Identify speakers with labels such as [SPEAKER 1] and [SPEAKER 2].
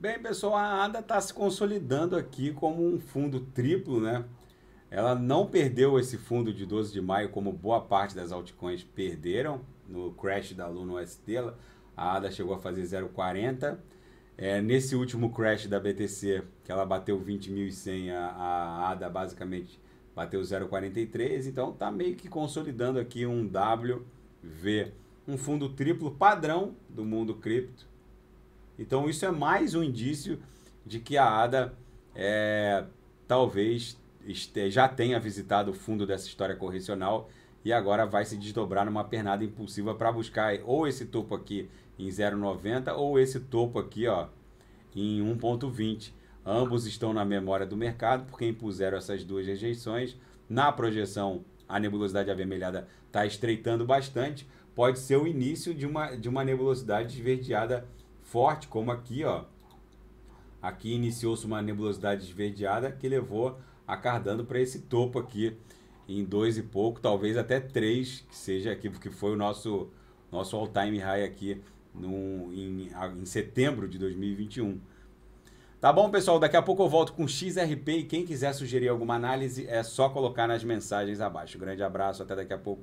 [SPEAKER 1] Bem, pessoal, a ADA está se consolidando aqui como um fundo triplo, né? Ela não perdeu esse fundo de 12 de maio, como boa parte das altcoins perderam no crash da Luna UST. A ADA chegou a fazer 0,40. É, nesse último crash da BTC, que ela bateu 20.100, a, a ADA basicamente bateu 0,43. Então está meio que consolidando aqui um WV, um fundo triplo padrão do mundo cripto então isso é mais um indício de que a ADA é, talvez este, já tenha visitado o fundo dessa história correcional e agora vai se desdobrar numa pernada impulsiva para buscar ou esse topo aqui em 0,90 ou esse topo aqui ó, em 1,20. Ambos estão na memória do mercado porque impuseram essas duas rejeições. Na projeção, a nebulosidade avermelhada está estreitando bastante. Pode ser o início de uma, de uma nebulosidade esverdeada forte, como aqui, ó. Aqui iniciou-se uma nebulosidade esverdeada que levou a Cardano para esse topo aqui em dois e pouco, talvez até três, que seja aqui, porque foi o nosso nosso all-time high aqui no, em, em setembro de 2021. Tá bom, pessoal? Daqui a pouco eu volto com XRP e quem quiser sugerir alguma análise é só colocar nas mensagens abaixo. Grande abraço, até daqui a pouco.